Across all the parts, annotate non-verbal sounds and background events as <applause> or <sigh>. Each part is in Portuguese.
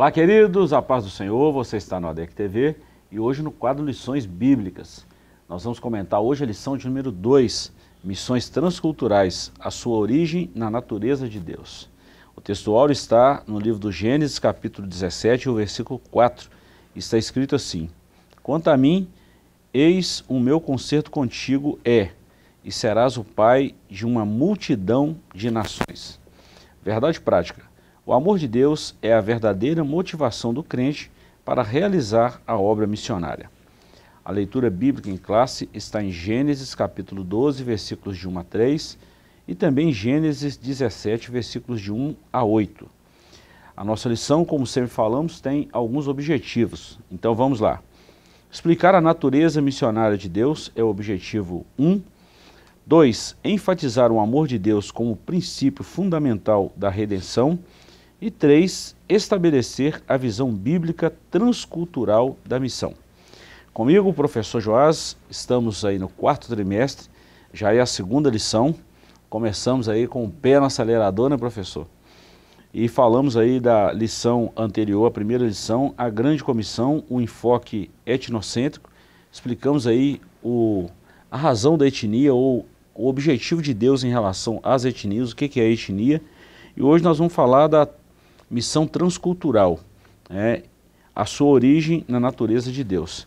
Olá, queridos, a paz do Senhor, você está no ADEC TV e hoje no quadro Lições Bíblicas. Nós vamos comentar hoje a lição de número 2, Missões Transculturais, a sua origem na natureza de Deus. O textual está no livro do Gênesis, capítulo 17, o versículo 4. Está escrito assim: Quanto a mim, eis o meu conserto contigo é, e serás o pai de uma multidão de nações. Verdade prática. O amor de Deus é a verdadeira motivação do crente para realizar a obra missionária. A leitura bíblica em classe está em Gênesis capítulo 12, versículos de 1 a 3 e também Gênesis 17, versículos de 1 a 8. A nossa lição, como sempre falamos, tem alguns objetivos. Então vamos lá. Explicar a natureza missionária de Deus é o objetivo 1. 2. Enfatizar o amor de Deus como princípio fundamental da redenção. E três, estabelecer a visão bíblica transcultural da missão. Comigo, o professor Joás, estamos aí no quarto trimestre, já é a segunda lição. Começamos aí com o pé no acelerador, né, professor? E falamos aí da lição anterior, a primeira lição, a grande comissão, o enfoque etnocêntrico. Explicamos aí o, a razão da etnia ou o objetivo de Deus em relação às etnias, o que é a etnia. E hoje nós vamos falar da missão transcultural, é, a sua origem na natureza de Deus.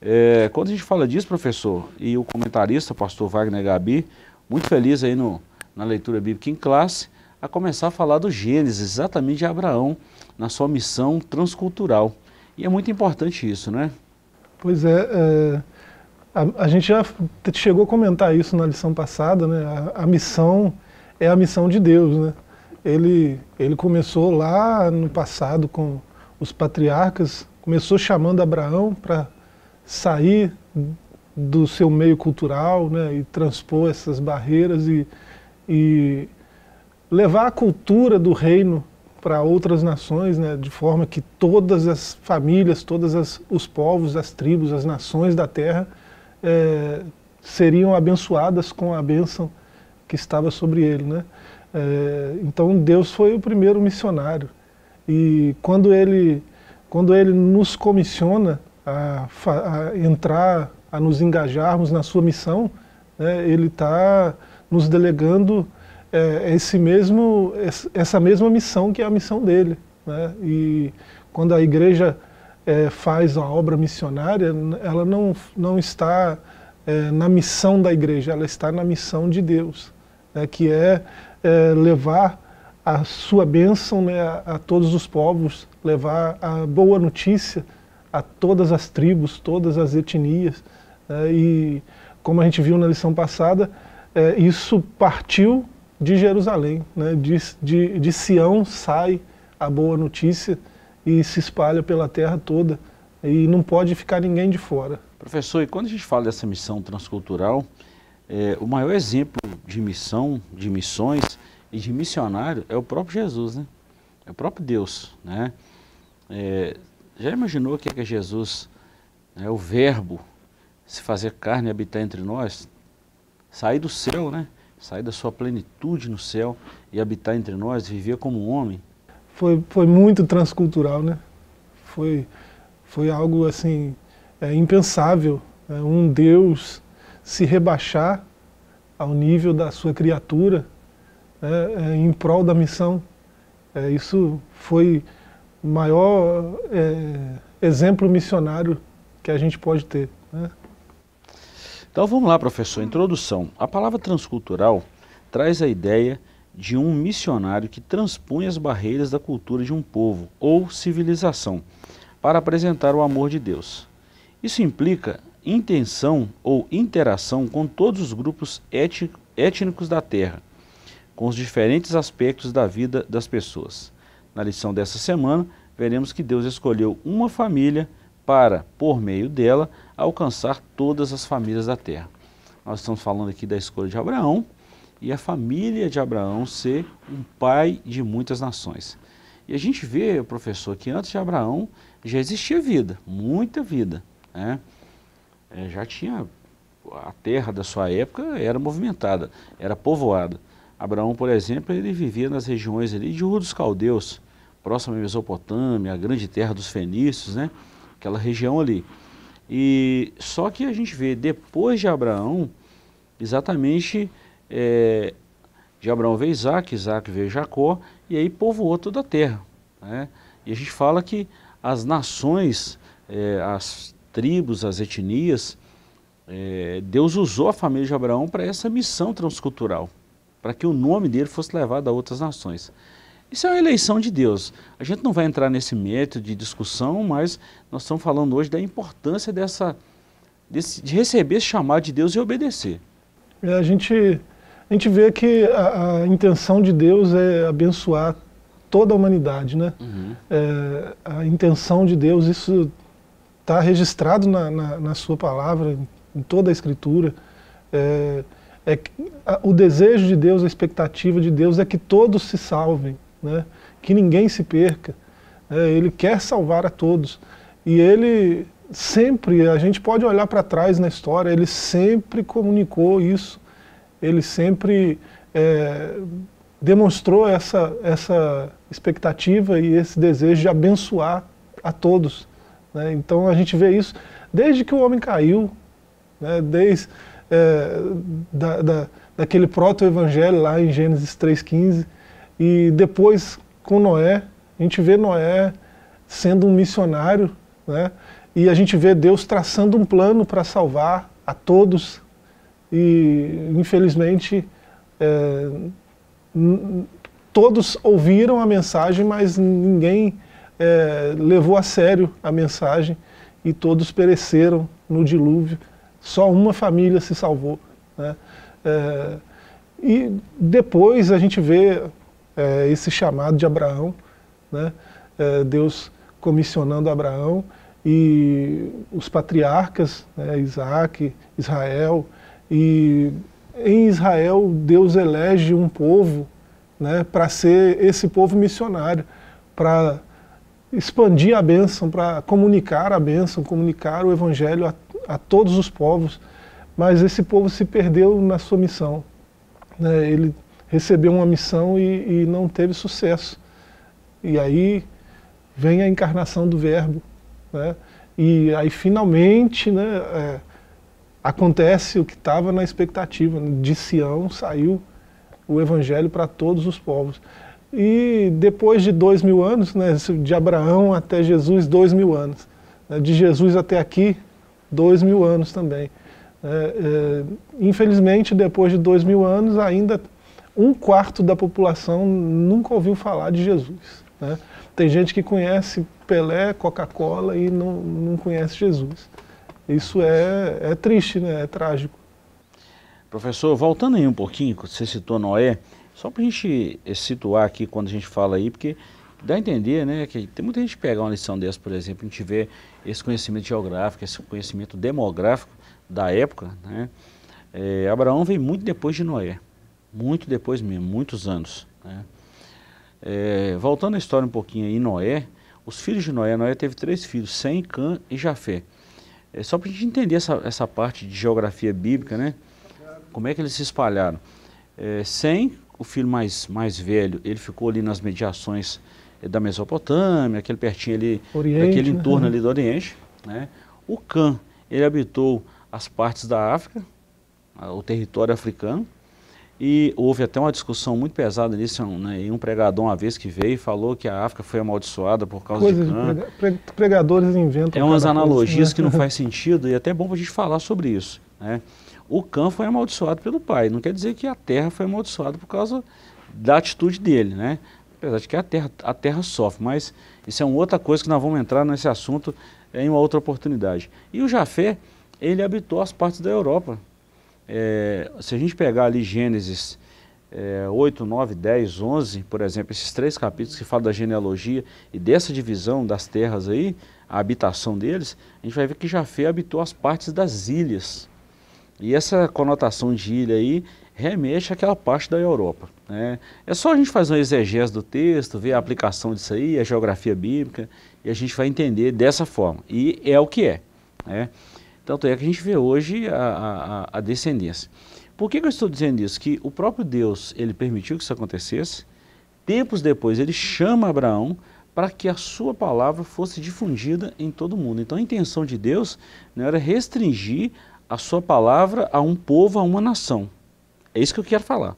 É, quando a gente fala disso, professor, e o comentarista, pastor Wagner Gabi, muito feliz aí no, na leitura bíblica em classe, a começar a falar do Gênesis, exatamente de Abraão, na sua missão transcultural. E é muito importante isso, né? Pois é, é a, a, gente já chegou a comentar isso na lição passada, né? A, a missão é a missão de Deus, né? ele, ele começou lá no passado com os patriarcas, começou chamando Abraão para sair do seu meio cultural né, e transpor essas barreiras e, e levar a cultura do reino para outras nações, né, de forma que todas as famílias, todos os povos, as tribos, as nações da terra é, seriam abençoadas com a bênção que estava sobre ele. Né? É, então Deus foi o primeiro missionário. E quando ele, quando ele nos comissiona a, a entrar, a nos engajarmos na sua missão, né, ele está nos delegando é, esse mesmo, essa mesma missão que é a missão dele. Né? E quando a igreja é, faz a obra missionária, ela não, não está é, na missão da igreja, ela está na missão de Deus, né? que é é, levar a sua bênção né, a, a, todos os povos, levar a boa notícia a todas as tribos, todas as etnias. Né, e como a gente viu na lição passada, é, isso partiu de Jerusalém, né, de, de, de Sião sai a boa notícia e se espalha pela terra toda e não pode ficar ninguém de fora. Professor, e quando a gente fala dessa missão transcultural, é, o maior exemplo de missão, de missões e de missionário é o próprio Jesus, né? É o próprio Deus, né? É, já imaginou o que é que Jesus, né, o verbo, se fazer carne e habitar entre nós? Sair do céu, né? Sair da sua plenitude no céu e habitar entre nós, viver como um homem. Foi, foi muito transcultural, né? Foi, foi algo assim, é, impensável. Né? Um Deus se rebaixar ao nível da sua criatura né, é, em prol da missão. É, isso foi o maior é, exemplo missionário que a gente pode ter. Né? Então vamos lá, professor. Introdução. A palavra transcultural traz a ideia de um missionário que transpõe as barreiras da cultura de um povo ou civilização para apresentar o amor de Deus. Isso implica intenção ou interação com todos os grupos étnicos da Terra, com os diferentes aspectos da vida das pessoas. Na lição dessa semana, veremos que Deus escolheu uma família para, por meio dela, alcançar todas as famílias da terra. Nós estamos falando aqui da escolha de Abraão e a família de Abraão ser um pai de muitas nações. E a gente vê, professor, que antes de Abraão já existia vida, muita vida. Né? é, já tinha a terra da sua época era movimentada, era povoada. Abraão, por exemplo, ele vivia nas regiões ali de Ur dos Caldeus, próxima à Mesopotâmia, a grande terra dos fenícios, né? Aquela região ali. E só que a gente vê depois de Abraão, exatamente é, de Abraão veio Isaac, Isaac veio Jacó, e aí povoou toda a terra. Né? E a gente fala que as nações, é, as tribos, as etnias, é, Deus usou a família de Abraão para essa missão transcultural, para que o nome dele fosse levado a outras nações. Isso é uma eleição de Deus. A gente não vai entrar nesse mérito de discussão, mas nós estamos falando hoje da importância dessa, desse, de receber esse chamado de Deus e obedecer. É, a, gente, a gente vê que a, a, intenção de Deus é abençoar toda a humanidade, né? Uhum. É, a intenção de Deus, isso está registrado na, na, na, sua palavra, em toda a escritura. É, é, o desejo de Deus, a expectativa de Deus é que todos se salvem, né? que ninguém se perca. É, ele quer salvar a todos. E ele sempre, a gente pode olhar para trás na história, ele sempre comunicou isso, ele sempre é, demonstrou essa, essa expectativa e esse desejo de abençoar a todos. Né? Então a gente vê isso desde que o homem caiu, né? desde é, da, da, daquele proto-evangelho lá em Gênesis 3,15, e depois com Noé, a gente vê Noé sendo um missionário, né? e a gente vê Deus traçando um plano para salvar a todos, e infelizmente é, todos ouviram a mensagem, mas ninguém é, levou a sério a mensagem e todos pereceram no dilúvio. Só uma família se salvou. Né? É, e depois a gente vê é, esse chamado de Abraão, né? É, Deus comissionando Abraão e os patriarcas, né? Isaac, Israel. E em Israel, Deus elege um povo né? para ser esse povo missionário, para expandir a bênção, para comunicar a bênção, comunicar o Evangelho a, a, todos os povos, mas esse povo se perdeu na sua missão. Né? Ele recebeu uma missão e, e não teve sucesso. E aí vem a encarnação do Verbo. Né? E aí finalmente né, é, acontece o que estava na expectativa: né? de Sião saiu o Evangelho para todos os povos. E depois de dois mil anos, né, de Abraão até Jesus, dois mil anos. Né, de Jesus até aqui, dois mil anos também. É, é, infelizmente, depois de dois mil anos, ainda um quarto da população nunca ouviu falar de Jesus. Né? Tem gente que conhece Pelé, Coca-Cola e não, não conhece Jesus. Isso é, é triste, né? é trágico. Professor, voltando aí um pouquinho, você citou Noé, só para a gente eh, situar aqui quando a gente fala aí, porque dá a entender, né, que tem muita gente que pega uma lição dessa, por exemplo, a gente vê esse conhecimento geográfico, esse conhecimento demográfico da época, né? É, Abraão veio muito depois de Noé, muito depois mesmo, muitos anos, né? É, voltando à história um pouquinho aí, Noé, os filhos de Noé, Noé teve três filhos, Sem, Cã e Jafé. É só para a gente entender essa, essa parte de geografia bíblica, né? Como é que eles se espalharam. É, Sem o filho mais, mais velho, ele ficou ali nas mediações eh, da Mesopotâmia, aquele pertinho ali, Oriente, aquele né? entorno uhum. ali do Oriente. Né? O Can, ele habitou as partes da África, o território africano, e houve até uma discussão muito pesada nisso, né? e um pregador uma vez que veio e falou que a África foi amaldiçoada por causa Coisas de Can. Prega pregadores inventam. É umas analogias coisa, né? que não <laughs> faz sentido e é até bom para a gente falar sobre isso. Né? o campo foi amaldiçoado pelo pai. Não quer dizer que a terra foi amaldiçoada por causa da atitude dele, né? Apesar de que a terra, a terra sofre, mas isso é uma outra coisa que nós vamos entrar nesse assunto em uma outra oportunidade. E o Jafé, ele habitou as partes da Europa. É, se a gente pegar ali Gênesis é, 8, 9, 10, 11, por exemplo, esses três capítulos que falam da genealogia e dessa divisão das terras aí, a habitação deles, a gente vai ver que Jafé habitou as partes das ilhas. E essa conotação de ilha aí remete àquela parte da Europa. Né? É só a gente fazer um exegese do texto, ver a aplicação disso aí, a geografia bíblica, e a gente vai entender dessa forma. E é o que é. Né? Tanto é que a gente vê hoje a, a, a descendência. Por que, que, eu estou dizendo isso? Que o próprio Deus ele permitiu que isso acontecesse. Tempos depois ele chama Abraão para que a sua palavra fosse difundida em todo o mundo. Então a intenção de Deus não né, era restringir a sua palavra a um povo, a uma nação. É isso que eu quero falar.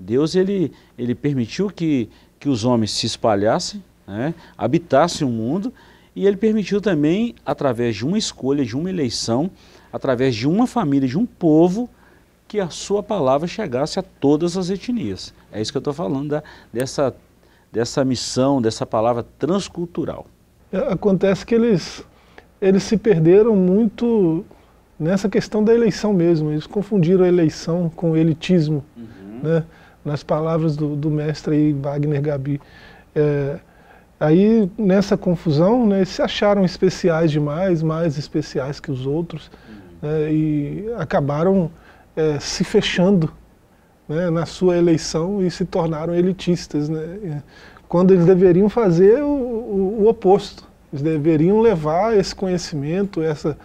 Deus ele, ele permitiu que, que os homens se espalhassem, né, habitassem o mundo, e ele permitiu também, através de uma escolha, de uma eleição, através de uma família, de um povo, que a sua palavra chegasse a todas as etnias. É isso que eu estou falando da, dessa, dessa missão, dessa palavra transcultural. É, acontece que eles, eles se perderam muito nessa questão da eleição mesmo. Eles confundiram a eleição com elitismo, uhum. né? nas palavras do, do, mestre aí, Wagner Gabi. É, aí, nessa confusão, né, eles se acharam especiais demais, mais especiais que os outros, uhum. né, e acabaram é, se fechando né, na sua eleição e se tornaram elitistas. Né, quando eles deveriam fazer o, o, o oposto. Eles deveriam levar esse conhecimento, essa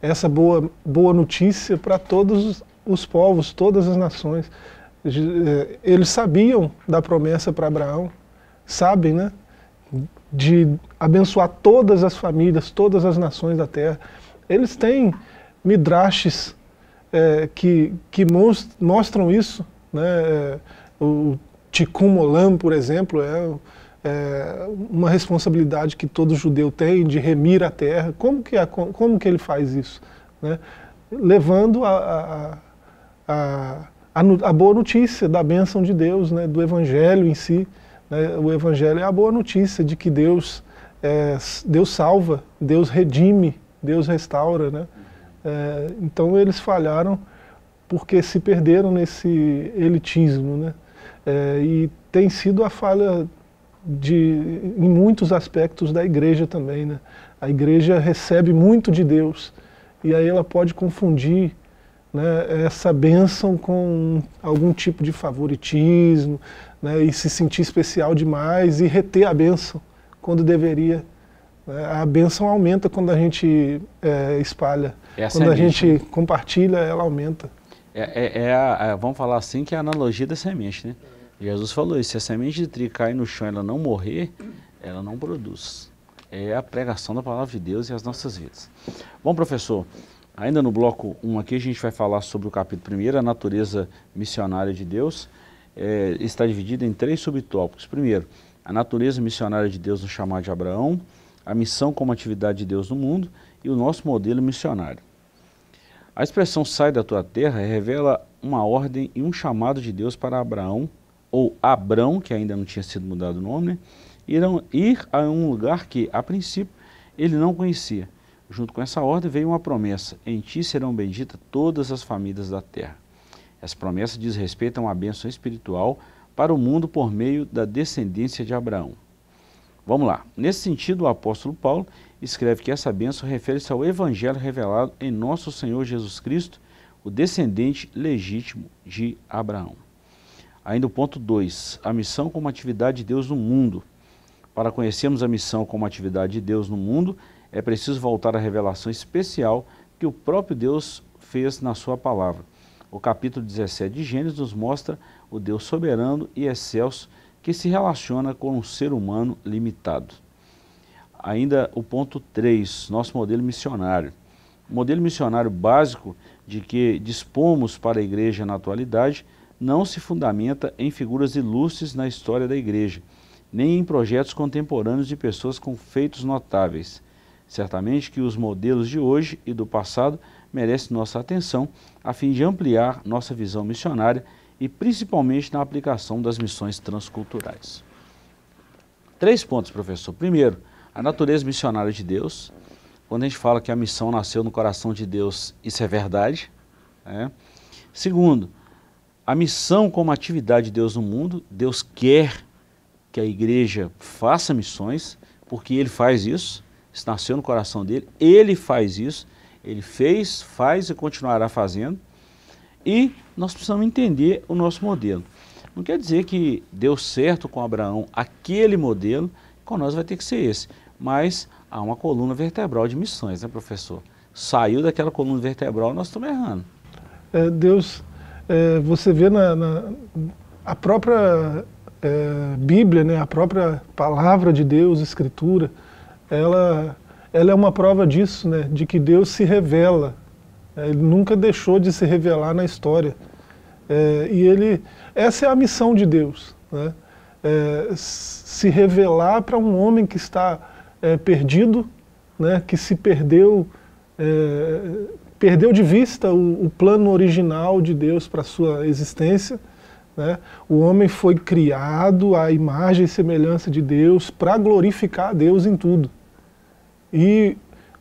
essa boa, boa notícia para todos os povos, todas as nações. Eh, eles sabiam da promessa para Abraão, sabem, né? De abençoar todas as famílias, todas as nações da terra. Eles têm midrashes é, eh, que, que mostram isso, né? Eh, o Tikkun Olam, por exemplo, é é, uma responsabilidade que todo judeu tem de remir a terra. Como que, a, como que ele faz isso? Né? Levando a, a, a, boa notícia da bênção de Deus, né? do evangelho em si. Né? O evangelho é a boa notícia de que Deus, é, Deus salva, Deus redime, Deus restaura. Né? É, então eles falharam porque se perderam nesse elitismo. Né? É, e tem sido a falha de, em muitos aspectos da igreja também. Né? A igreja recebe muito de Deus e aí ela pode confundir né, essa bênção com algum tipo de favoritismo né, e se sentir especial demais e reter a bênção quando deveria. Né? A bênção aumenta quando a gente é, espalha, essa quando é a, gente compartilha, ela aumenta. É, é, é a, é, vamos falar assim que é a analogia da semente, né? Jesus falou isso, se a semente de trigo cair no chão e ela não morrer, ela não produz. É a pregação da palavra de Deus e as nossas vidas. Bom, professor, ainda no bloco 1 aqui a gente vai falar sobre o capítulo 1, a natureza missionária de Deus. É, está dividida em três subtópicos. Primeiro, a natureza missionária de Deus no chamado de Abraão, a missão como atividade de Deus no mundo e o nosso modelo missionário. A expressão sai da tua terra revela uma ordem e um chamado de Deus para Abraão ou Abrão, que ainda não tinha sido mudado o nome, né? irão ir a um lugar que, a princípio, ele não conhecia. Junto com essa ordem veio uma promessa: em ti serão benditas todas as famílias da terra. Essa promessa diz respeito a uma bênção espiritual para o mundo por meio da descendência de Abraão. Vamos lá. Nesse sentido, o apóstolo Paulo escreve que essa bênção refere-se ao evangelho revelado em nosso Senhor Jesus Cristo, o descendente legítimo de Abraão. Ainda o ponto 2, a missão como atividade de Deus no mundo. Para conhecermos a missão como atividade de Deus no mundo, é preciso voltar à revelação especial que o próprio Deus fez na sua palavra. O capítulo 17 de Gênesis nos mostra o Deus soberano e excelso que se relaciona com um ser humano limitado. Ainda o ponto 3, nosso modelo missionário. O modelo missionário básico de que dispomos para a igreja na atualidade não se fundamenta em figuras ilustres na história da Igreja, nem em projetos contemporâneos de pessoas com feitos notáveis. Certamente que os modelos de hoje e do passado merecem nossa atenção a fim de ampliar nossa visão missionária e principalmente na aplicação das missões transculturais. Três pontos, professor. Primeiro, a natureza missionária de Deus. Quando a gente fala que a missão nasceu no coração de Deus, isso é verdade. Né? Segundo, a missão como atividade de Deus no mundo, Deus quer que a igreja faça missões, porque ele faz isso, isso nasceu no coração dele, ele faz isso, ele fez, faz e continuará fazendo. E nós precisamos entender o nosso modelo. Não quer dizer que deu certo com Abraão aquele modelo, com nós vai ter que ser esse. Mas há uma coluna vertebral de missões, né, professor? Saiu daquela coluna vertebral, nós estamos errando. É, Deus é, você vê na, na a própria é, Bíblia, né, a própria palavra de Deus, Escritura, ela, ela é uma prova disso, né, de que Deus se revela. É, ele nunca deixou de se revelar na história. É, e ele, essa é a missão de Deus, né, é, se revelar para um homem que está é, perdido, né, que se perdeu é, perdeu de vista o, o plano original de Deus para a sua existência. Né? O homem foi criado à imagem e semelhança de Deus para glorificar a Deus em tudo. E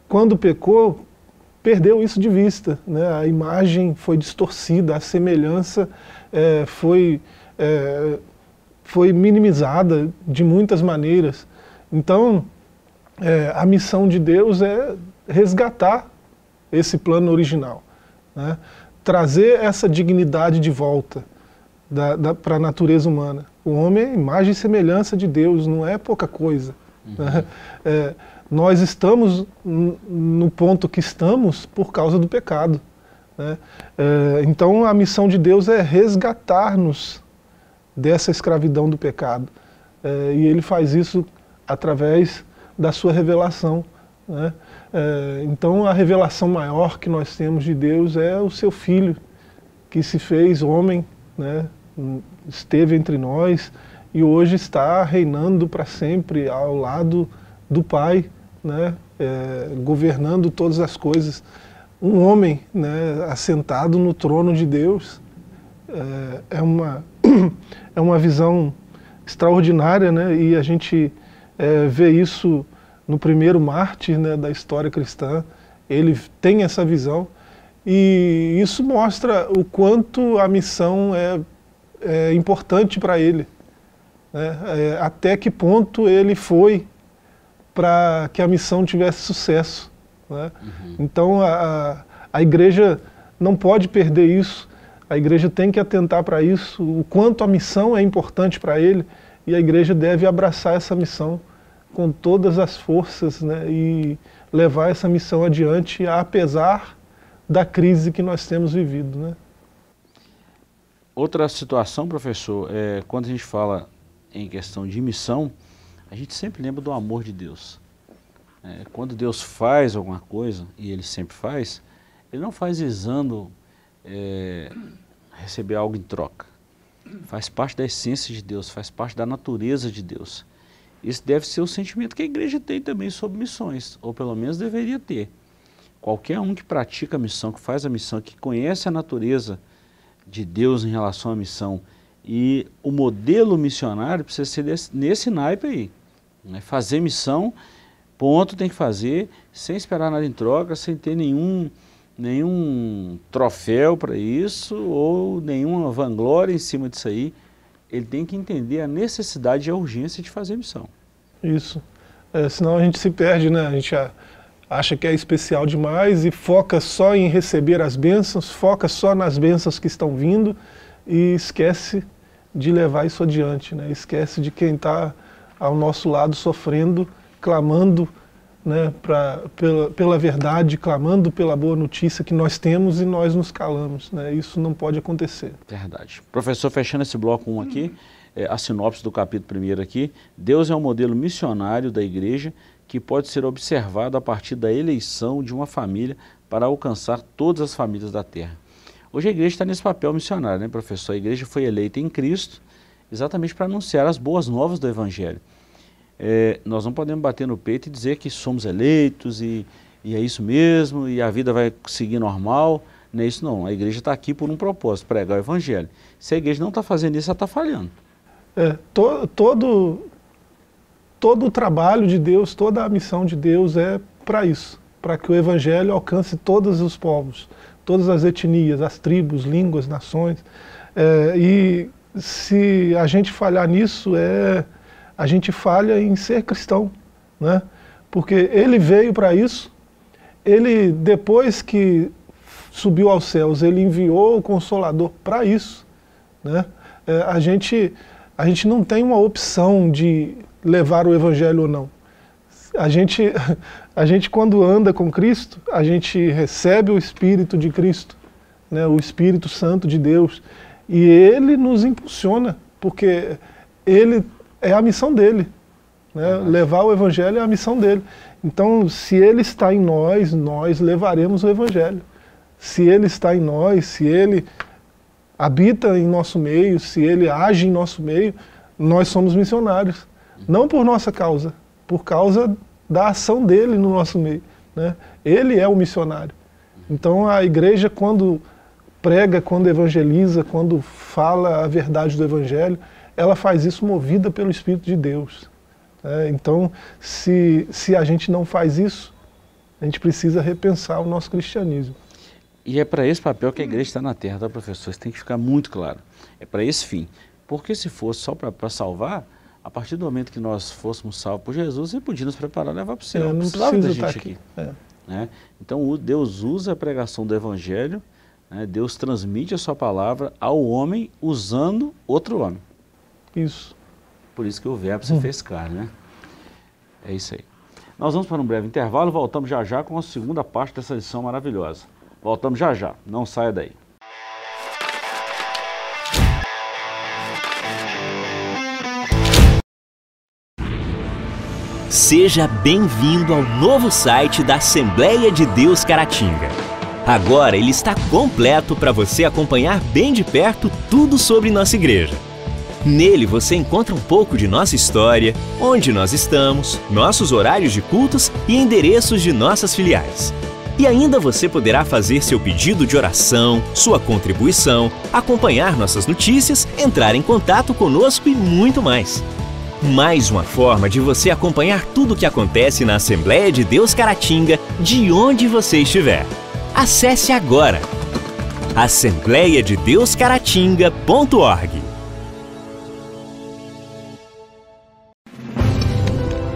quando pecou, perdeu isso de vista. Né? A imagem foi distorcida, a semelhança é, foi, é, foi minimizada de muitas maneiras. Então, é, a missão de Deus é resgatar esse plano original. Né? Trazer essa dignidade de volta para a natureza humana. O homem é imagem e semelhança de Deus, não é pouca coisa. Uhum. Né? É, nós estamos no ponto que estamos por causa do pecado. Né? É, então a missão de Deus é resgatar-nos dessa escravidão do pecado. É, e ele faz isso através da sua revelação. Né? É, então a revelação maior que nós temos de Deus é o seu Filho, que se fez homem, né? esteve entre nós e hoje está reinando para sempre ao lado do Pai, né? É, governando todas as coisas. Um homem né, assentado no trono de Deus é, é uma, <clears throat> é uma visão extraordinária né? e a gente é, vê isso no primeiro mártir né, da história cristã, ele tem essa visão e isso mostra o quanto a missão é, é importante para ele, né? é, até que ponto ele foi para que a missão tivesse sucesso. Né? Uhum. Então a, a igreja não pode perder isso, a igreja tem que atentar para isso, o quanto a missão é importante para ele e a igreja deve abraçar essa missão com todas as forças né, e levar essa missão adiante, apesar da crise que nós temos vivido. Né? Outra situação, professor, é, quando a gente fala em questão de missão, a gente sempre lembra do amor de Deus. É, quando Deus faz alguma coisa, e Ele sempre faz, Ele não faz visando é, receber algo em troca. Faz parte da essência de Deus, faz parte da natureza de Deus. Esse deve ser o sentimento que a igreja tem também sobre missões, ou pelo menos deveria ter. Qualquer um que pratica a missão, que faz a missão, que conhece a natureza de Deus em relação à missão e o modelo missionário precisa ser desse, nesse naipe aí. Né? Fazer missão, ponto, tem que fazer, sem esperar nada em troca, sem ter nenhum, nenhum troféu para isso ou nenhuma vanglória em cima disso aí ele tem que entender a necessidade e a urgência de fazer missão. Isso. É, senão a gente se perde, né? A gente acha que é especial demais e foca só em receber as bênçãos, foca só nas bênçãos que estão vindo e esquece de levar isso adiante, né? Esquece de quem está ao nosso lado sofrendo, clamando né, pra, pela, pela verdade, clamando pela boa notícia que nós temos e nós nos calamos. Né? Isso não pode acontecer. Verdade. Professor, fechando esse bloco 1 um aqui, é, a sinopse do capítulo 1 aqui, Deus é um modelo missionário da igreja que pode ser observado a partir da eleição de uma família para alcançar todas as famílias da terra. Hoje a igreja está nesse papel missionário, né, professor? A igreja foi eleita em Cristo exatamente para anunciar as boas novas do Evangelho é, nós não podemos bater no peito e dizer que somos eleitos e, e é isso mesmo, e a vida vai seguir normal. Não é isso não. A igreja está aqui por um propósito, pregar o evangelho. Se a igreja não está fazendo isso, ela está falhando. É, to, todo, todo o trabalho de Deus, toda a missão de Deus é para isso, para que o evangelho alcance todos os povos, todas as etnias, as tribos, línguas, nações. É, e se a gente falhar nisso, é, a gente falha em ser cristão, né? Porque ele veio para isso, ele depois que subiu aos céus, ele enviou o Consolador para isso, né? É, a, gente, a gente não tem uma opção de levar o Evangelho ou não. A gente, <laughs> a gente quando anda com Cristo, a gente recebe o Espírito de Cristo, né? o Espírito Santo de Deus, e ele nos impulsiona, porque ele é a missão dele. Né? Levar o evangelho é a missão dele. Então, se ele está em nós, nós levaremos o evangelho. Se ele está em nós, se ele habita em nosso meio, se ele age em nosso meio, nós somos missionários. Não por nossa causa, por causa da ação dele no nosso meio. Né? Ele é o missionário. Então a igreja, quando prega, quando evangeliza, quando fala a verdade do evangelho, ela faz isso movida pelo Espírito de Deus. É, então, se, se a gente não faz isso, a gente precisa repensar o nosso cristianismo. E é para esse papel que a igreja está na terra, tá, professor? Isso tem que ficar muito claro. É para esse fim. Porque se fosse só para salvar, a partir do momento que nós fôssemos salvos por Jesus, ele podia nos preparar e levar para o céu. É, não precisa da gente tá aqui. aqui. É. Né? Então, Deus usa a pregação do evangelho, né? Deus transmite a sua palavra ao homem usando outro homem. Isso. Por isso que o verbo se hum. fez carne, né? É isso aí. Nós vamos para um breve intervalo, voltamos já já com a segunda parte dessa lição maravilhosa. Voltamos já já, não saia daí. Seja bem-vindo ao novo site da Assembleia de Deus Caratinga. Agora ele está completo para você acompanhar bem de perto tudo sobre nossa igreja. Nele você encontra um pouco de nossa história, onde nós estamos, nossos horários de cultos e endereços de nossas filiais. E ainda você poderá fazer seu pedido de oração, sua contribuição, acompanhar nossas notícias, entrar em contato conosco e muito mais. Mais uma forma de você acompanhar tudo o que acontece na Assembleia de Deus Caratinga, de onde você estiver. Acesse agora assembleiadeuscaratinga.org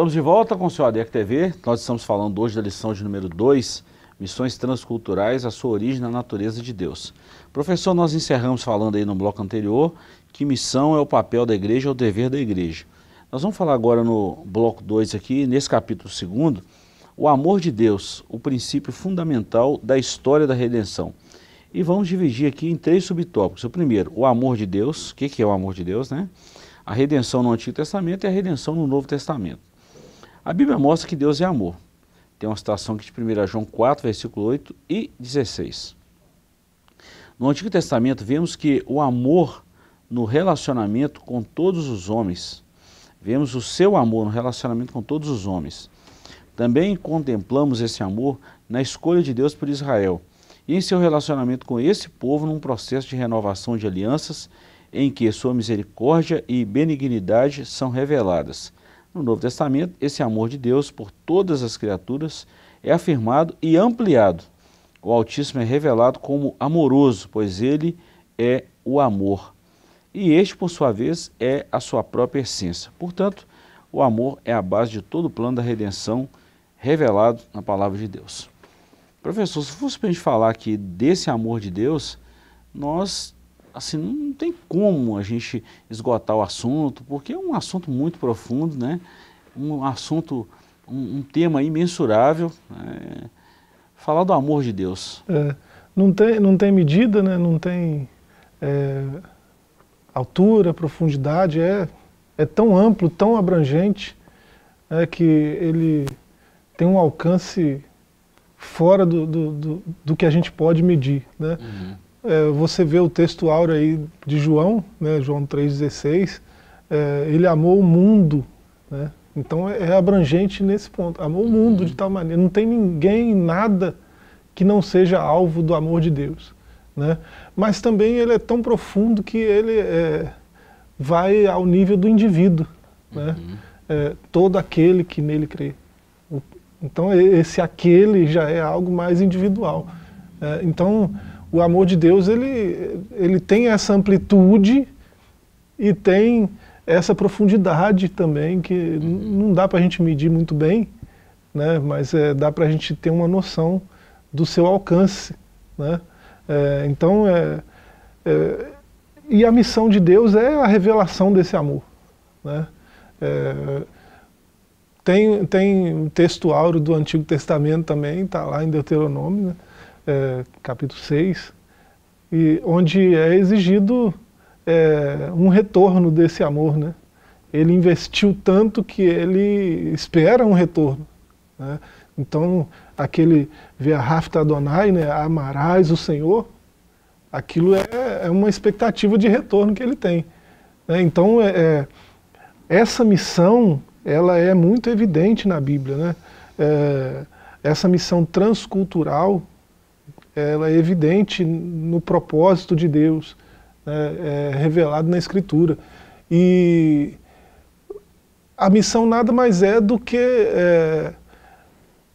Estamos de volta com o seu ADEC TV. Nós estamos falando hoje da lição de número 2, Missões Transculturais, a sua origem na natureza de Deus. Professor, nós encerramos falando aí no bloco anterior que missão é o papel da igreja, é o dever da igreja. Nós vamos falar agora no bloco 2 aqui, nesse capítulo 2, o amor de Deus, o princípio fundamental da história da redenção. E vamos dividir aqui em três subtópicos. O primeiro, o amor de Deus, o que, que é o amor de Deus, né? A redenção no Antigo Testamento e a redenção no Novo Testamento. A Bíblia mostra que Deus é amor. Tem uma citação aqui de 1 João 4, versículo 8 e 16. No Antigo Testamento, vemos que o amor no relacionamento com todos os homens, vemos o seu amor no relacionamento com todos os homens. Também contemplamos esse amor na escolha de Deus por Israel e em seu relacionamento com esse povo num processo de renovação de alianças em que sua misericórdia e benignidade são reveladas. No Novo Testamento, esse amor de Deus por todas as criaturas é afirmado e ampliado. O Altíssimo é revelado como amoroso, pois ele é o amor. E este, por sua vez, é a sua própria essência. Portanto, o amor é a base de todo o plano da redenção revelado na palavra de Deus. Professor, se fosse para a gente falar aqui desse amor de Deus, nós assim, não tem como a gente esgotar o assunto, porque é um assunto muito profundo, né? Um assunto, um, um tema imensurável. Né? Falar do amor de Deus. É, não, tem, não tem medida, né? Não tem é, altura, profundidade. É, é tão amplo, tão abrangente, é, que ele tem um alcance fora do, do, do, do que a gente pode medir, né? Uhum é, você vê o texto áureo aí de João, né, João 3,16, é, ele amou o mundo, né? Então é, é abrangente nesse ponto. Amou o uhum. mundo de tal maneira. Não tem ninguém, nada que não seja alvo do amor de Deus. Né? Mas também ele é tão profundo que ele é, vai ao nível do indivíduo. Né? Uhum. É, todo aquele que nele crê. Então esse aquele já é algo mais individual. É, então o amor de Deus ele, ele tem essa amplitude e tem essa profundidade também que uhum. não dá para a gente medir muito bem, né? Mas é, dá para a gente ter uma noção do seu alcance, né? É, então é, é, e a missão de Deus é a revelação desse amor, né? É, tem, tem um texto áureo do Antigo Testamento também, está lá em Deuteronômio, né? é, capítulo 6, e onde é exigido é, um retorno desse amor. Né? Ele investiu tanto que ele espera um retorno. Né? Então, aquele Ve'ahavta Adonai, né, amarás o Senhor, aquilo é, é, uma expectativa de retorno que ele tem. Né? Então, é, é essa missão ela é muito evidente na Bíblia. Né? É, essa missão transcultural ela é evidente no propósito de Deus, né, é revelado na Escritura. E a missão nada mais é do que é,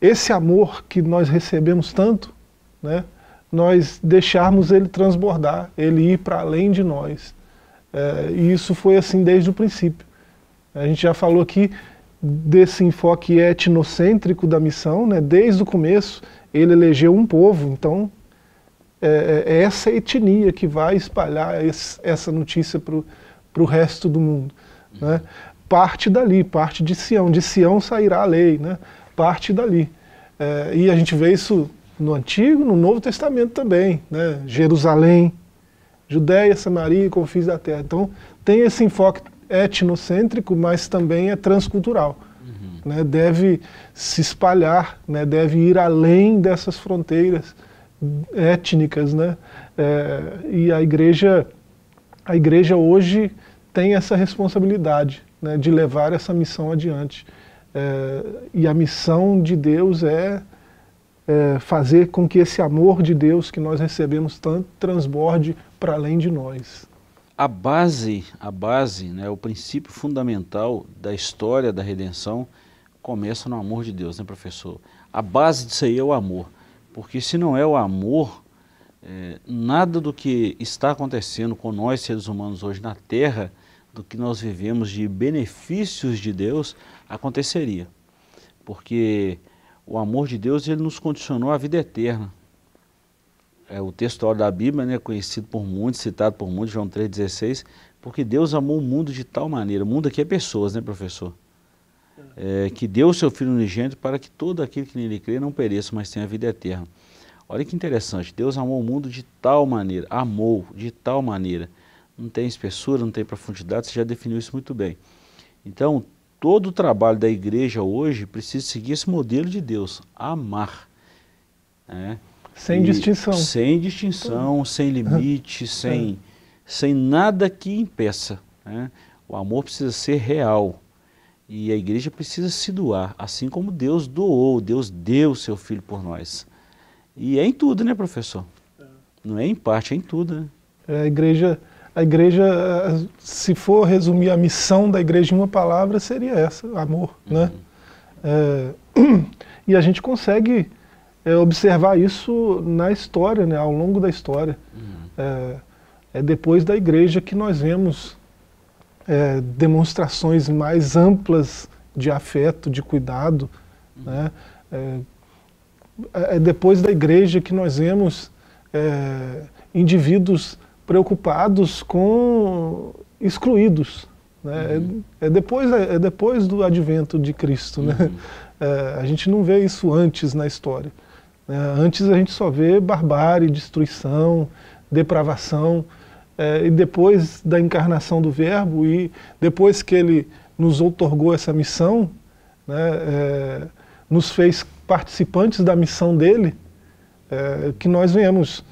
esse amor que nós recebemos tanto, né, nós deixarmos ele transbordar, ele ir para além de nós. É, e isso foi assim desde o princípio. A gente já falou aqui desse enfoque etnocêntrico da missão, né, desde o começo ele elegeu um povo, então é, é, é essa etnia que vai espalhar esse, essa notícia para o resto do mundo. Uhum. Né? Parte dali, parte de Sião. De Sião sairá a lei, né? parte dali. É, e a gente vê isso no Antigo, no Novo Testamento também. Né? Jerusalém, Judéia, Samaria e confins da terra. Então tem esse enfoque etnocêntrico, mas também é transcultural uhum. né, deve se espalhar, né, deve ir além dessas fronteiras étnicas, né? É, e a igreja, a igreja hoje tem essa responsabilidade né, de levar essa missão adiante. É, e a missão de Deus é, é, fazer com que esse amor de Deus que nós recebemos tanto transborde para além de nós a base, a base, né, o princípio fundamental da história da redenção começa no amor de Deus, né, professor? A base disso aí é o amor, porque se não é o amor, é, nada do que está acontecendo com nós seres humanos hoje na Terra, do que nós vivemos de benefícios de Deus, aconteceria, porque o amor de Deus ele nos condicionou à vida eterna, é, o texto da Bíblia, né, conhecido por muitos, citado por muitos, João 3,16, porque Deus amou o mundo de tal maneira, o mundo aqui é pessoas, né, professor? É, que deu o seu Filho unigênito para que todo aquele que nele crê não pereça, mas tenha a vida eterna. Olha que interessante, Deus amou o mundo de tal maneira, amou de tal maneira. Não tem espessura, não tem profundidade, você já definiu isso muito bem. Então, todo o trabalho da igreja hoje precisa seguir esse modelo de Deus, amar. Né? Sem e, distinção. Sem distinção, sem limite, <laughs> é. sem, sem nada que impeça. Né? O amor precisa ser real. E a igreja precisa se doar, assim como Deus doou, Deus deu o seu filho por nós. E é em tudo, né, professor? É. Não é em parte, é em tudo. Né? É, a igreja, a igreja, se for resumir a missão da igreja em uma palavra, seria essa, amor, né? uhum. né? É, <clears throat> e a gente consegue é, observar isso na história, né, ao longo da história. Uhum. É, é, depois da igreja que nós vemos é, demonstrações mais amplas de afeto, de cuidado. Uhum. Né, é, é, é depois da igreja que nós vemos é, indivíduos preocupados com excluídos. Né? Uhum. É, depois, é depois do advento de Cristo. Né? Uhum. <laughs> a gente não vê isso antes na história. É, antes a gente só vê barbárie, destruição, depravação. É, e depois da encarnação do Verbo e depois que ele nos outorgou essa missão, né, é, nos fez participantes da missão dele, que nós venhamos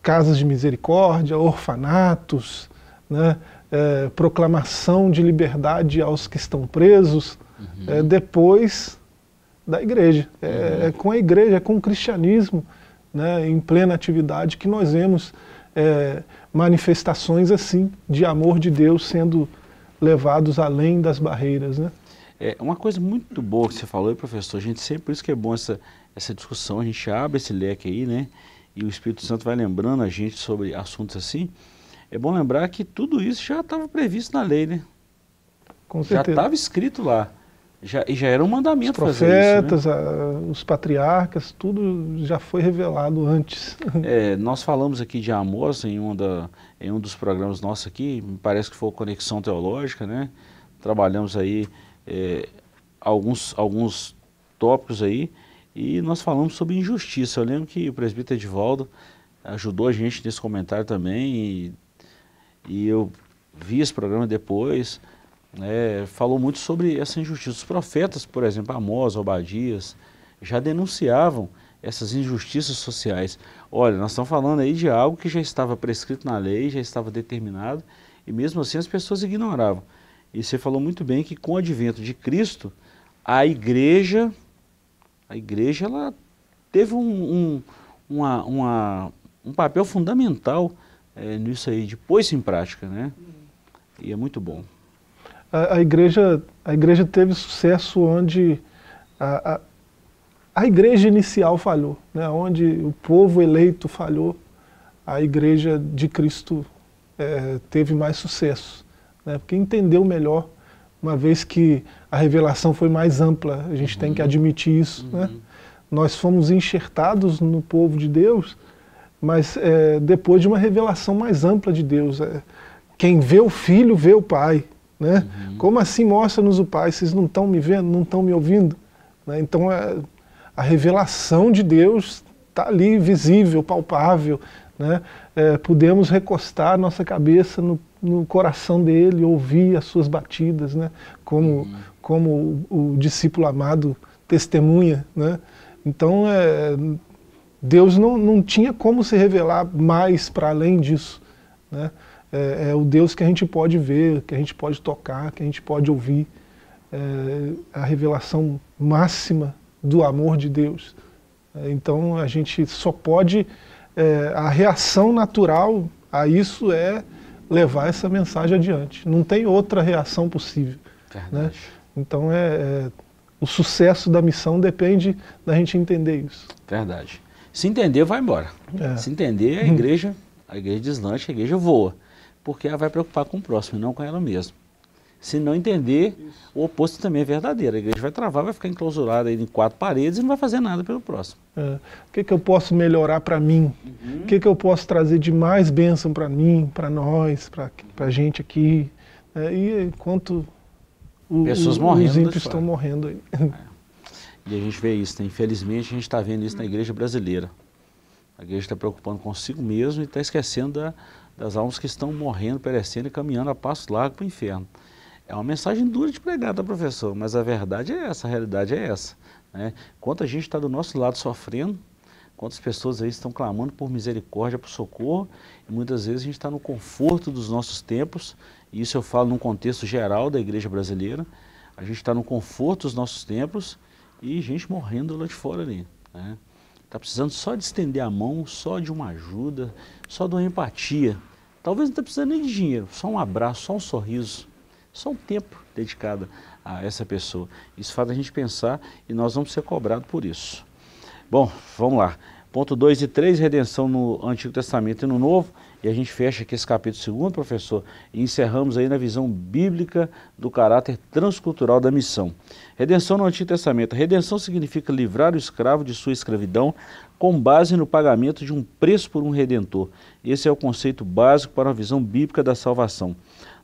casas de misericórdia, orfanatos, né, é, proclamação de liberdade aos que estão presos. Uhum. É, depois da igreja. É, uhum. é com a igreja, é com o cristianismo né, em plena atividade que nós vemos é, manifestações assim de amor de Deus sendo levados além das barreiras. Né? É, uma coisa muito boa que você falou, professor, a gente sempre, por isso que é bom essa, essa discussão, a gente abre esse leque aí, né? E o Espírito Santo vai lembrando a gente sobre assuntos assim. É bom lembrar que tudo isso já estava previsto na lei, né? Com certeza. Já estava escrito lá. Já, já era um mandamento os profetas, isso, né? a, os patriarcas, tudo já foi revelado antes. É, nós falamos aqui de Amós assim, em, um da, em um dos programas nossos aqui, me parece que foi Conexão Teológica, né? Trabalhamos aí é, alguns, alguns tópicos aí e nós falamos sobre injustiça. Eu lembro que o presbítero Edivaldo ajudou a gente nesse comentário também e, e eu vi esse programa depois é, falou muito sobre essa injustiça. Os profetas, por exemplo, Amós, Obadias, já denunciavam essas injustiças sociais. Olha, nós estamos falando aí de algo que já estava prescrito na lei, já estava determinado, e mesmo assim as pessoas ignoravam. E você falou muito bem que com o advento de Cristo, a igreja, a igreja ela teve um, um, uma, uma, um papel fundamental é, nisso aí, de pôr isso em prática, né? Uhum. E é muito bom a, a, igreja, a igreja teve sucesso onde a, a, a igreja inicial falhou, né? onde o povo eleito falhou, a igreja de Cristo é, teve mais sucesso, né? porque entendeu melhor, uma vez que a revelação foi mais ampla, a gente uhum. tem que uhum. admitir isso. Né? Uhum. Né? Nós fomos enxertados no povo de Deus, mas é, depois de uma revelação mais ampla de Deus. É, quem vê o filho vê o pai. Né? Uhum. Como assim mostra-nos o Pai? Vocês não estão me vendo, não estão me ouvindo? Né? Então a, é, a, revelação de Deus está ali, visível, palpável. Né? É, podemos recostar nossa cabeça no, no, coração dele, ouvir as suas batidas, né? como, uhum. como o, o, discípulo amado testemunha. Né? Então é, Deus não, não tinha como se revelar mais para além disso. Né? é, é, o Deus que a gente pode ver, que a gente pode tocar, que a gente pode ouvir. É, a revelação máxima do amor de Deus. É, então a gente só pode. É, a reação natural a isso é levar essa mensagem adiante. Não tem outra reação possível. Né? Então é, é, o sucesso da missão depende da gente entender isso. Verdade. Se entender, vai embora. Se entender, a igreja, a igreja deslancha, a igreja voa porque ela vai preocupar com o próximo, não com ela mesma. Se não entender, Isso. o oposto também é verdadeiro. A igreja vai travar, vai ficar enclausurada em quatro paredes e não vai fazer nada pelo próximo. É. O que, que eu posso melhorar para mim? Uhum. O que, que eu posso trazer de mais bênção para mim, para nós, para a gente aqui? É, e enquanto o, Pessoas o, morrendo os ímpios estão morrendo aí. É. E a gente vê isso, né? infelizmente a gente está vendo isso na igreja brasileira. A igreja está preocupando consigo mesmo e está esquecendo da, das almas que estão morrendo, perecendo e caminhando a passo largo para o inferno. É uma mensagem dura de pregar, tá, professor? Mas a verdade é essa, a realidade é essa. Né? Quanta gente está do nosso lado sofrendo, quantas pessoas aí estão clamando por misericórdia, por socorro, e muitas vezes a gente está no conforto dos nossos tempos, e isso eu falo num contexto geral da igreja brasileira, a gente está no conforto dos nossos tempos e gente morrendo lá de fora ali. Né? Está precisando só de estender a mão, só de uma ajuda, só de uma empatia. Talvez não está precisando nem de dinheiro, só um abraço, só um sorriso, só um tempo dedicado a essa pessoa. Isso faz a gente pensar e nós vamos ser cobrados por isso. Bom, vamos lá. Ponto 2 e 3, redenção no Antigo Testamento e no Novo. E a gente fecha aqui esse capítulo segundo, professor, e encerramos aí na visão bíblica do caráter transcultural da missão. Redenção no Antigo Testamento. Redenção significa livrar o escravo de sua escravidão com base no pagamento de um preço por um redentor. Esse é o conceito básico para a visão bíblica da salvação.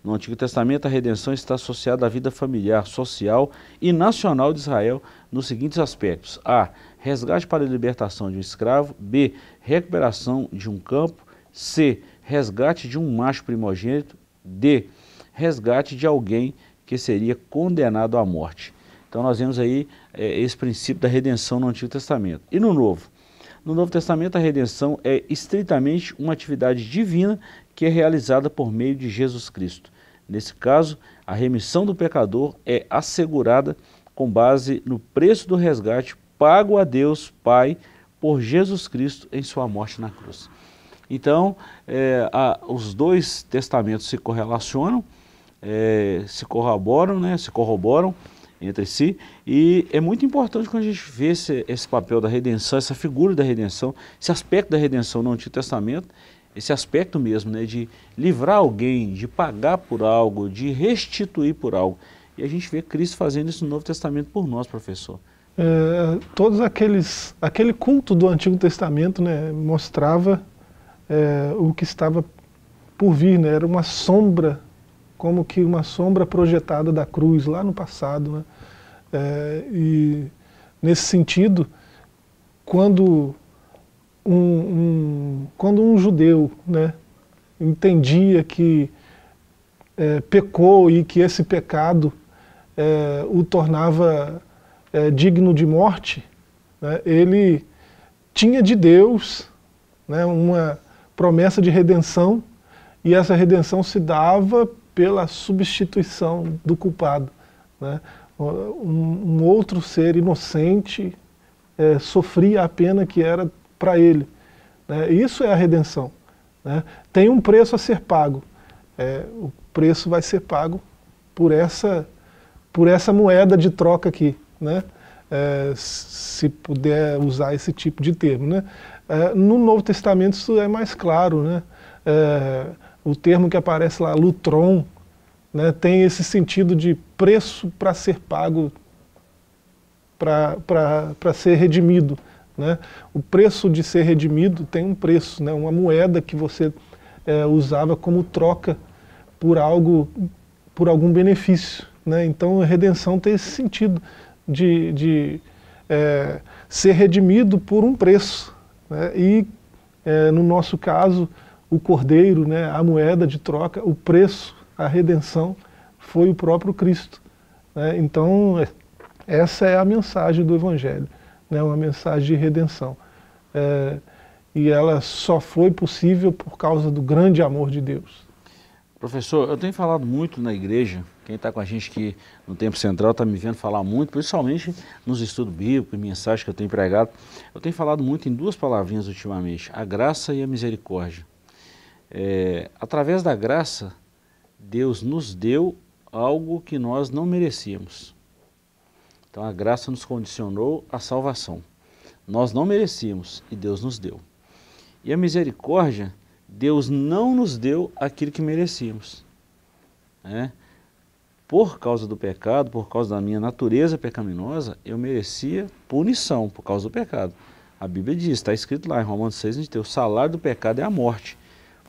No Antigo Testamento, a redenção está associada à vida familiar, social e nacional de Israel nos seguintes aspectos: a. Resgate para a libertação de um escravo, b. Recuperação de um campo, C. Resgate de um macho primogênito. D. Resgate de alguém que seria condenado à morte. Então nós vemos aí é, esse princípio da redenção no Antigo Testamento. E no Novo? No Novo Testamento, a redenção é estritamente uma atividade divina que é realizada por meio de Jesus Cristo. Nesse caso, a remissão do pecador é assegurada com base no preço do resgate pago a Deus Pai por Jesus Cristo em sua morte na cruz. Então, é, a, os dois testamentos se correlacionam, é, se corroboram, né, se corroboram entre si, e é muito importante quando a gente vê esse, esse papel da redenção, essa figura da redenção, esse aspecto da redenção no Antigo Testamento, esse aspecto mesmo, né, de livrar alguém, de pagar por algo, de restituir por algo. E a gente vê Cristo fazendo isso no Novo Testamento por nós, professor. É, todos aqueles, aquele culto do Antigo Testamento, né, mostrava é, o que estava por vir, né? era uma sombra, como que uma sombra projetada da cruz lá no passado. Né? É, e nesse sentido, quando um, um, quando um judeu né, entendia que é, pecou e que esse pecado é, o tornava é, digno de morte, né, ele tinha de Deus né, uma, promessa de redenção e essa redenção se dava pela substituição do culpado. Né? Um, um, outro ser inocente é, sofria a pena que era para ele. Né? Isso é a redenção. Né? Tem um preço a ser pago. É, o preço vai ser pago por essa, por essa moeda de troca aqui, né? É, se puder usar esse tipo de termo. Né? É, no Novo Testamento isso é mais claro, né? É, o termo que aparece lá, lutron, né, tem esse sentido de preço para ser pago, para ser redimido. Né? O preço de ser redimido tem um preço, né? uma moeda que você é, usava como troca por algo, por algum benefício. Né? Então a redenção tem esse sentido de, de é, ser redimido por um preço. Né? E, é, no nosso caso, o cordeiro, né, a moeda de troca, o preço, a redenção, foi o próprio Cristo. Né? Então, é, essa é a mensagem do Evangelho, né? uma mensagem de redenção. É, e ela só foi possível por causa do grande amor de Deus. Professor, eu tenho falado muito na igreja, quem está com a gente aqui no Tempo Central está me vendo falar muito, principalmente nos estudos bíblicos e mensagens que eu tenho pregado. Eu tenho falado muito em duas palavrinhas ultimamente, a graça e a misericórdia. É, através da graça, Deus nos deu algo que nós não merecíamos. Então a graça nos condicionou à salvação. Nós não merecíamos e Deus nos deu. E a misericórdia Deus não nos deu aquilo que merecíamos. Né? Por causa do pecado, por causa da minha natureza pecaminosa, eu merecia punição por causa do pecado. A Bíblia diz, está escrito lá em Romanos 6, a gente tem o salário do pecado é a morte.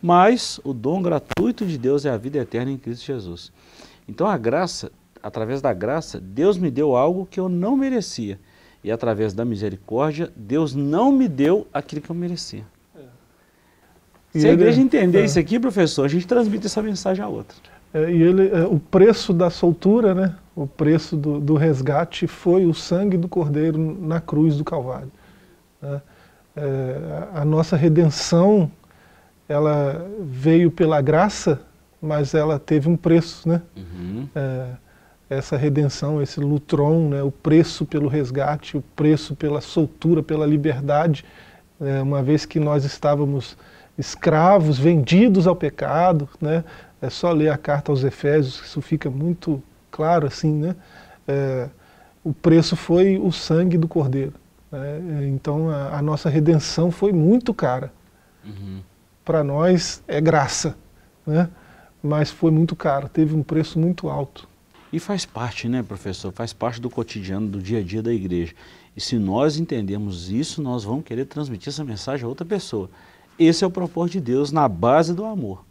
Mas o dom gratuito de Deus é a vida eterna em Cristo Jesus. Então a graça, através da graça, Deus me deu algo que eu não merecia. E através da misericórdia, Deus não me deu aquilo que eu merecia. Se a igreja entender é. isso aqui, professor, a gente transmite essa mensagem a outra. É, e ele, é, o preço da soltura, né? o preço do, do, resgate foi o sangue do Cordeiro na cruz do Calvário. Né? É, a nossa redenção, ela veio pela graça, mas ela teve um preço. Né? Uhum. É, essa redenção, esse lutron, né? o preço pelo resgate, o preço pela soltura, pela liberdade, é, uma vez que nós estávamos escravos, vendidos ao pecado, né? É só ler a carta aos Efésios, isso fica muito claro, assim, né? É, o preço foi o sangue do cordeiro. Né? Então a, a, nossa redenção foi muito cara. Uhum. Para nós é graça, né? mas foi muito caro, teve um preço muito alto. E faz parte, né, professor? Faz parte do cotidiano, do dia a dia da igreja. E se nós entendemos isso, nós vamos querer transmitir essa mensagem a outra pessoa. Esse é o propósito de Deus na base do amor.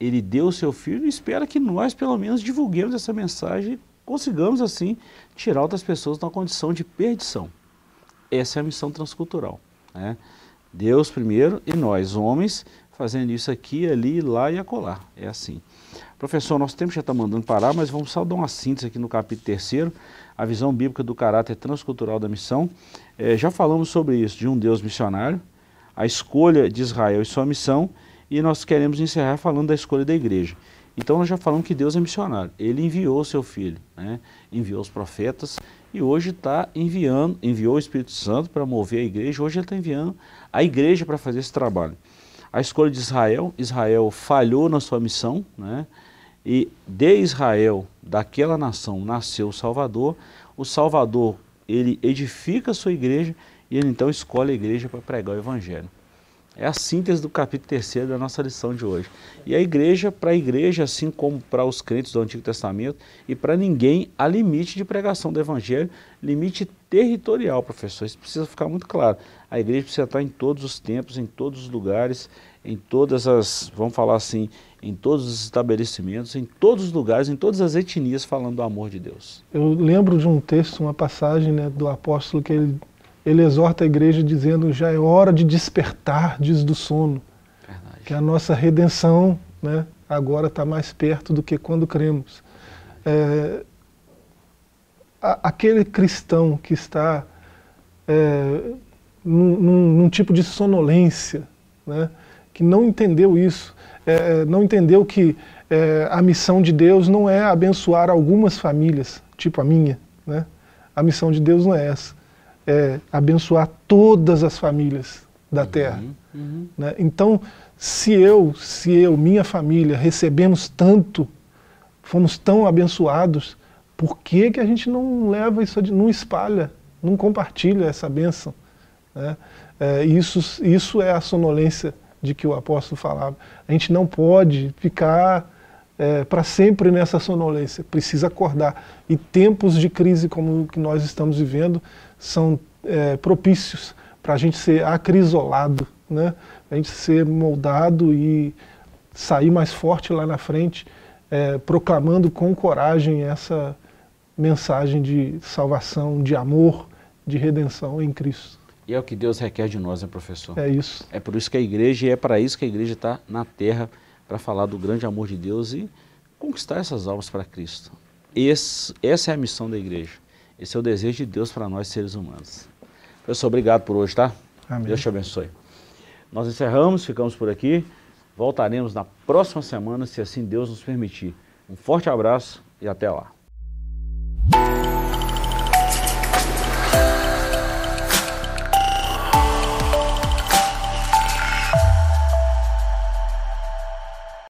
Ele deu o seu filho e espera que nós, pelo menos, divulguemos essa mensagem e consigamos, assim, tirar outras pessoas da condição de perdição. Essa é a missão transcultural. Né? Deus primeiro e nós, homens, fazendo isso aqui, ali, lá e acolá. É assim. Professor, nosso tempo já está mandando parar, mas vamos só dar uma síntese aqui no capítulo 3 a visão bíblica do caráter transcultural da missão. É, já falamos sobre isso, de um Deus missionário, a escolha de Israel e sua missão, e nós queremos encerrar falando da escolha da igreja. Então nós já falamos que Deus é missionário. Ele enviou seu filho, né? enviou os profetas e hoje está enviando, enviou o Espírito Santo para mover a igreja. Hoje ele está enviando a igreja para fazer esse trabalho. A escolha de Israel, Israel falhou na sua missão, né? e de Israel, daquela nação, nasceu o Salvador. O Salvador ele edifica a sua igreja e ele então escolhe a igreja para pregar o evangelho. É a síntese do capítulo 3 da nossa lição de hoje. E a igreja, para a igreja, assim como para os crentes do Antigo Testamento, e para ninguém, há limite de pregação do Evangelho, limite territorial, professor. Isso precisa ficar muito claro. A igreja precisa estar em todos os tempos, em todos os lugares, em todas as, vamos falar assim, em todos os estabelecimentos, em todos os lugares, em todas as etnias, falando do amor de Deus. Eu lembro de um texto, uma passagem né, do apóstolo que ele ele exorta a igreja dizendo: já é hora de despertar diz do sono. Verdade. Que a nossa redenção né, agora está mais perto do que quando cremos. É, aquele cristão que está é, num, num, tipo de sonolência, né, que não entendeu isso, é, é não entendeu que é, a missão de Deus não é abençoar algumas famílias, tipo a minha. Né? A missão de Deus não é essa é, abençoar todas as famílias da uhum, terra. Uhum. Né? Então, se eu, se eu, minha família, recebemos tanto, fomos tão abençoados, por que, que a gente não leva isso, não espalha, não compartilha essa bênção? Né? É, isso, isso é a sonolência de que o apóstolo falava. A gente não pode ficar é, para sempre nessa sonolência, precisa acordar. E tempos de crise como o que nós estamos vivendo são é, propícios para a gente ser acrisolado, né? a gente ser moldado e sair mais forte lá na frente, é, proclamando com coragem essa mensagem de salvação, de amor, de redenção em Cristo. E é o que Deus requer de nós, né, professor? É isso. É por isso que a igreja, e é para isso que a igreja está na terra, para falar do grande amor de Deus e conquistar essas almas para Cristo. Esse, essa é a missão da igreja. Esse é o desejo de Deus para nós seres humanos. Pessoal, obrigado por hoje, tá? Amém. Deus te abençoe. Nós encerramos, ficamos por aqui. Voltaremos na próxima semana, se assim Deus nos permitir. Um forte abraço e até lá.